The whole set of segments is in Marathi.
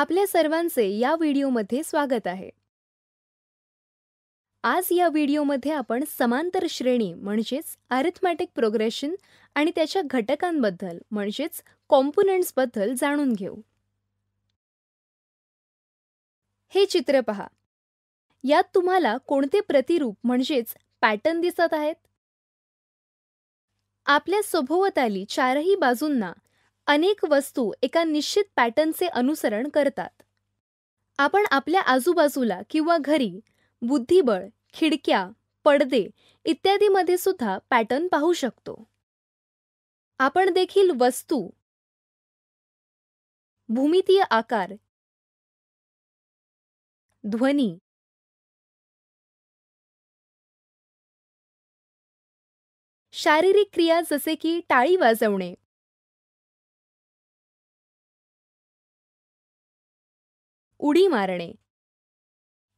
आपल्या सर्वांचे या व्हिडिओमध्ये स्वागत आहे आज या व्हिडिओमध्ये आपण समांतर श्रेणी म्हणजेच अरिथमॅटिक प्रोग्रेशन आणि त्याच्या घटकांबद्दल म्हणजेच कॉम्पोनंट्सबद्दल जाणून घेऊ हे चित्र पहा यात तुम्हाला कोणते प्रतिरूप म्हणजेच पॅटर्न दिसत आहेत आपल्या सभोवताली चारही बाजूंना अनेक वस्तू एका निश्चित पॅटर्नचे अनुसरण करतात आपण आपल्या आजूबाजूला किंवा घरी बुद्धिबळ खिडक्या पडदे इत्यादीमध्ये सुद्धा पॅटर्न पाहू शकतो आपण देखील वस्तू भूमितीय आकार ध्वनी शारीरिक क्रिया जसे की टाळी वाजवणे उडी मारणे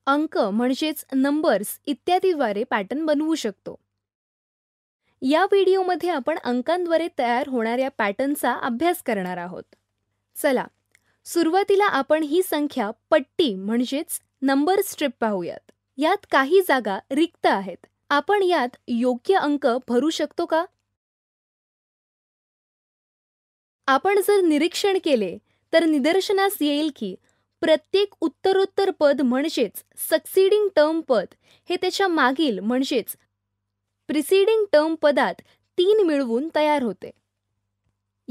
अंक म्हणजेच नंबर्स इत्यादीद्वारे पॅटर्न बनवू शकतो या व्हिडिओमध्ये आपण अंकांद्वारे तयार होणाऱ्या पॅटर्नचा अभ्यास करणार आहोत चला सुरुवातीला आपण ही संख्या पट्टी म्हणजेच नंबर स्ट्रिप पाहूयात यात काही जागा रिक्त आहेत आपण यात योग्य अंक भरू शकतो का आपण जर निरीक्षण केले तर निदर्शनास येईल की प्रत्येक उत्तरोत्तर पद म्हणजेच सक्सिडिंग टर्म पद हे त्याच्या मागील म्हणजेच प्रिसिडिंग टर्म पदात तीन मिळवून तयार होते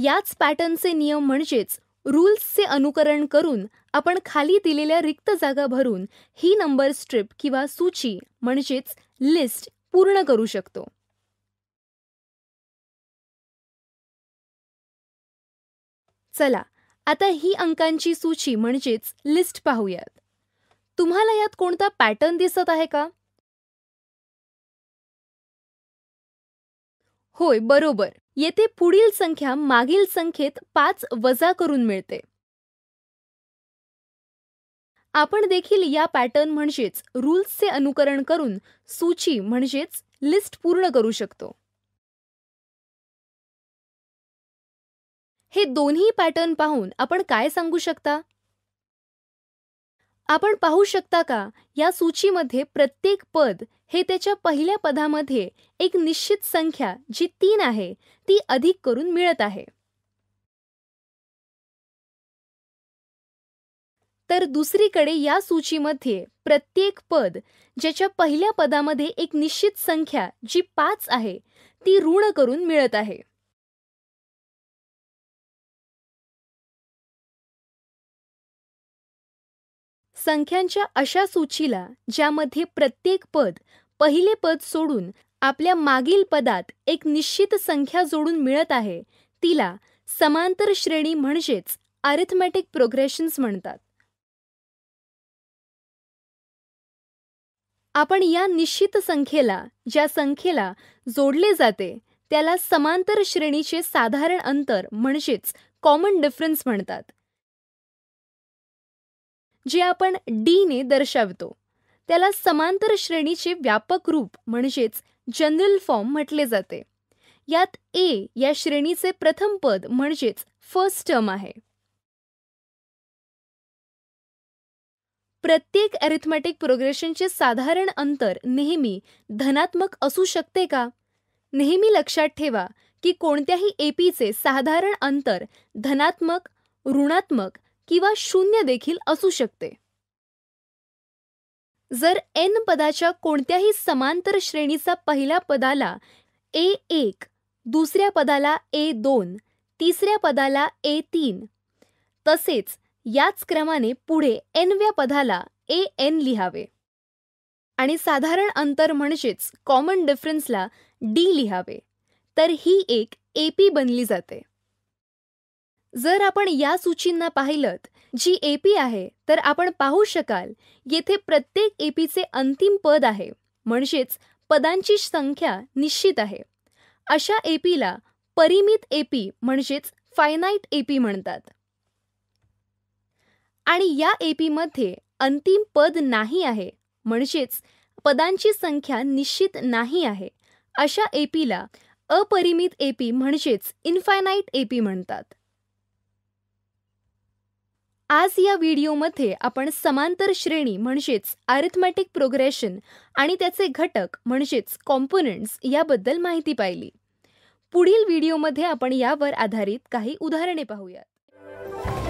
याच पॅटर्नचे नियम म्हणजेच रूल्सचे अनुकरण करून आपण खाली दिलेल्या रिक्त जागा भरून ही नंबर स्ट्रिप किंवा सूची म्हणजेच लिस्ट पूर्ण करू शकतो चला आता ही अंकांची सूची म्हणजेच लिस्ट पाहूयात तुम्हाला यात कोणता पॅटर्न दिसत आहे का होय बरोबर येथे पुढील संख्या मागील संख्येत पाच वजा करून मिळते आपण देखील या पॅटर्न म्हणजेच रूल्सचे अनुकरण करून सूची म्हणजेच लिस्ट पूर्ण करू शकतो हे दोन्ही पॅटर्न पाहून आपण काय सांगू शकता आपण पाहू शकता का या सूचीमध्ये प्रत्येक पद हे त्याच्या पहिल्या पदामध्ये एक निश्चित संख्या जी तीन आहे ती अधिक करून मिळत आहे तर दुसरीकडे या सूचीमध्ये प्रत्येक पद ज्याच्या पहिल्या पदामध्ये एक निश्चित संख्या जी पाच आहे ती ऋण करून मिळत आहे संख्यांच्या अशा सूचीला ज्यामध्ये प्रत्येक पद पहिले पद सोडून आपल्या मागील पदात एक निश्चित संख्या जोडून मिळत आहे तिला समांतर श्रेणी म्हणजेच अरिथमॅटिक प्रोग्रेशन्स म्हणतात आपण या निश्चित संख्येला ज्या संख्येला जोडले जाते त्याला समांतर श्रेणीचे साधारण अंतर म्हणजेच कॉमन डिफरन्स म्हणतात जे आपण डी ने दर्शवतो त्याला समांतर श्रेणीचे व्यापक रूप म्हणजेच जनरल फॉर्म म्हटले जाते यात ए या श्रेणीचे प्रथम पद म्हणजेच फर्स्ट टर्म आहे प्रत्येक अरिथमॅटिक प्रोग्रेशनचे साधारण अंतर नेहमी धनात्मक असू शकते का नेहमी लक्षात ठेवा की कोणत्याही एपीचे साधारण अंतर धनात्मक ऋणात्मक किंवा शून्य देखील असू शकते जर एन पदाच्या कोणत्याही समांतर श्रेणीचा पहिल्या पदाला ए एक दुसऱ्या पदाला ए दोन तिसऱ्या पदाला ए तीन तसेच याच क्रमाने पुढे एनव्या पदाला ए एन लिहावे आणि साधारण अंतर म्हणजेच कॉमन डिफरन्सला डी लिहावे तर ही एक एपी बनली जाते जर आपण या सूचींना पाहिलं जी एपी आहे तर आपण पाहू शकाल येथे प्रत्येक एपीचे अंतिम पद आहे म्हणजेच पदांची संख्या निश्चित आहे अशा एपीला परिमित एपी म्हणजेच फायनाईट एपी म्हणतात आणि या मध्ये अंतिम पद नाही आहे म्हणजेच पदांची संख्या निश्चित नाही आहे अशा एपीला अपरिमित एपी म्हणजेच इन्फायनाईट एपी म्हणतात आज या व्हिडिओमध्ये आपण समांतर श्रेणी म्हणजेच अरिथमॅटिक प्रोग्रेशन आणि त्याचे घटक म्हणजेच कॉम्पोनंट्स याबद्दल माहिती पाहिली पुढील व्हिडिओमध्ये आपण यावर आधारित काही उदाहरणे पाहूयात